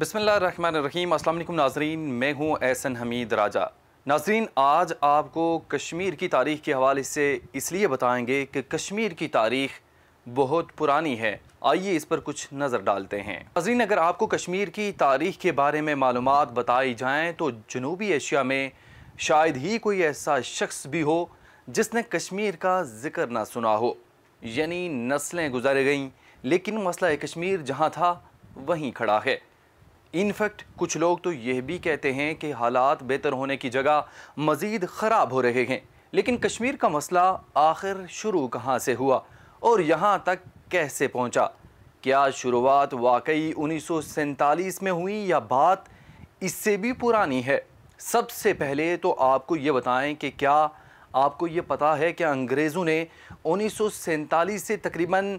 बसमीम अल्लाम नाजरीन मैं हूँ एहसन हमीद राजा नाजरीन आज आपको कश्मीर की तारीख़ के हवाले से इसलिए बताएंगे कि कश्मीर की तारीख़ बहुत पुरानी है आइए इस पर कुछ नज़र डालते हैं नाजरीन अगर आपको कश्मीर की तारीख़ के बारे में मालूम बताई जाएँ तो जनूबी एशिया में शायद ही कोई ऐसा शख्स भी हो जिसने कश्मीर का जिक्र ना सुना हो यानी नस्लें गुजारे गईं लेकिन मसला कश्मीर जहाँ था वहीं खड़ा है इनफैक्ट कुछ लोग तो यह भी कहते हैं कि हालात बेहतर होने की जगह मज़ीद ख़राब हो रहे हैं लेकिन कश्मीर का मसला आखिर शुरू कहाँ से हुआ और यहाँ तक कैसे पहुँचा क्या शुरुआत वाकई उन्नीस में हुई या बात इससे भी पुरानी है सबसे पहले तो आपको ये बताएं कि क्या आपको ये पता है कि अंग्रेज़ों ने उन्नीस से तकरीबन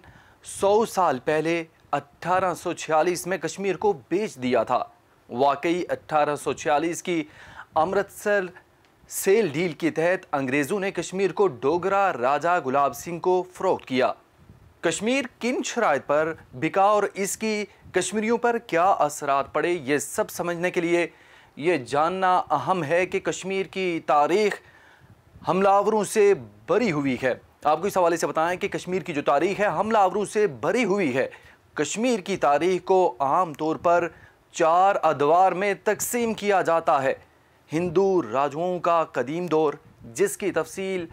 100 साल पहले 1846 में कश्मीर को बेच दिया था वाकई 1846 की अमृतसर सेल डील के तहत अंग्रेज़ों ने कश्मीर को डोगरा राजा गुलाब सिंह को फ़रोख्त किया कश्मीर किन शराय पर बिका और इसकी कश्मीरियों पर क्या असरात पड़े ये सब समझने के लिए ये जानना अहम है कि कश्मीर की तारीख हमलावरों से भरी हुई है आपको इस हवाले से बताएं कि कश्मीर की जो तारीख है हमलावरों से भरी हुई है कश्मीर की तारीख को आम तौर पर चार अदवार में तकसीम किया जाता है हिंदू राजुओं का कदीम दौर जिसकी तफसील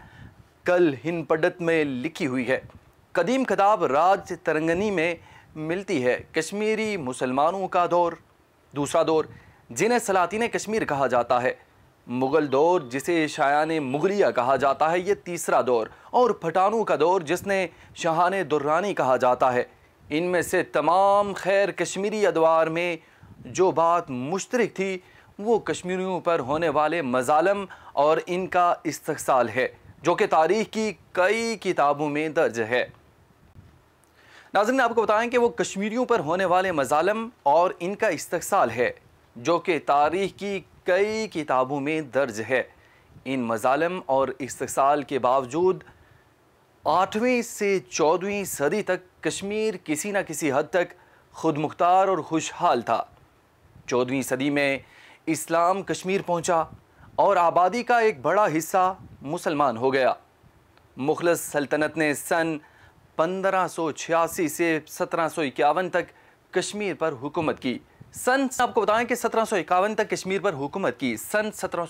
कल हिनपडत में लिखी हुई है कदीम खिताब राज तरंगनी में मिलती है कश्मीरी मुसलमानों का दौर दूसरा दौर जिन्हें सलातिन कश्मीर कहा जाता है मुग़ल दौर जिसे शायान मुगलिया कहा जाता है ये तीसरा दौर और फटानों का दौर जिसने शाहान दुर्रानी कहा जाता है इनमें से तमाम खैर कश्मीरी अदवार में जो बात मुश्तरक थी वो कश्मीरियों पर होने वाले मजालम और इनका इस्तकसाल है जो कि तारीख़ की कई किताबों में दर्ज है नाजन ने आपको बताएं कि वो कश्मीरियों पर होने वाले मजालम और इनका इस्तकसाल है जो कि तारीख़ की कई किताबों में दर्ज है इन मजालम और इस्तकसाल के बावजूद आठवीं से चौदहवीं सदी तक कश्मीर किसी न किसी हद तक खुद मुख्तार और खुशहाल था चौदहवीं सदी में इस्लाम कश्मीर पहुंचा और आबादी का एक बड़ा हिस्सा मुसलमान हो गया मुखलस सल्तनत ने सन 1586 से सत्रह तक कश्मीर पर हुकूमत की सन आपको बताएं कि सत्रह तक कश्मीर पर हुकूमत की सन सत्रह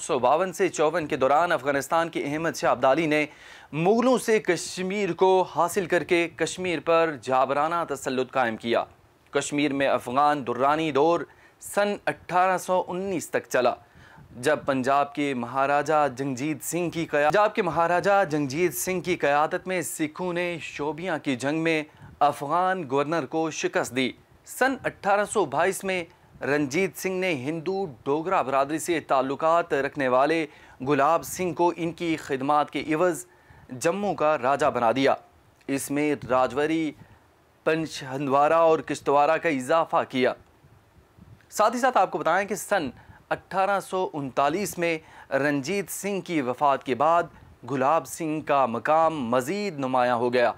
से चौवन के दौरान अफगानिस्तान की अहमद शाह अब्दाली ने मुगलों से कश्मीर को हासिल करके कश्मीर पर जाबराना तसलुत कायम किया कश्मीर में अफगान दुर्रानी दौर सन 1819 तक चला जब पंजाब के महाराजा जंगजीत सिंह की पंजाब के महाराजा जंगजीत सिंह की क़्यादत में सिखों ने शोबिया की जंग में अफगान गवर्नर को शिकस्त दी सन 1822 में रंजीत सिंह ने हिंदू डोगरा बरदरी से ताल्लुकात रखने वाले गुलाब सिंह को इनकी खिदमत के इवज़ जम्मू का राजा बना दिया इसमें राजवरी पंच हंदवारा और किश्तवारा का इजाफा किया साथ ही साथ आपको बताएं कि सन अट्ठारह में रंजीत सिंह की वफात के बाद गुलाब सिंह का मकाम मज़ीद नुमाया हो गया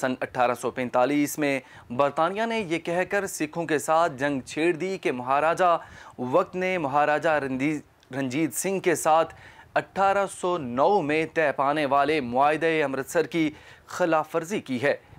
सन 1845 में बरतानिया ने यह कहकर सिखों के साथ जंग छेड़ दी कि महाराजा वक्त ने महाराजा रंजीत सिंह के साथ 1809 में तय पाने वाले माहे अमृतसर की खिलाफ वर्जी की है